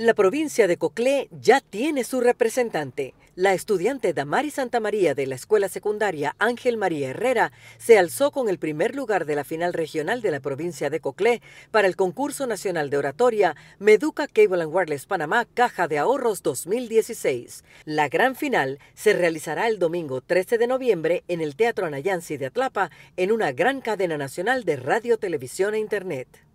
La provincia de Coclé ya tiene su representante. La estudiante Damari Santa María de la escuela secundaria Ángel María Herrera se alzó con el primer lugar de la final regional de la provincia de Coclé para el concurso nacional de oratoria Meduca Cable and Wireless Panamá Caja de Ahorros 2016. La gran final se realizará el domingo 13 de noviembre en el Teatro Anayansi de Atlapa en una gran cadena nacional de radio, televisión e internet.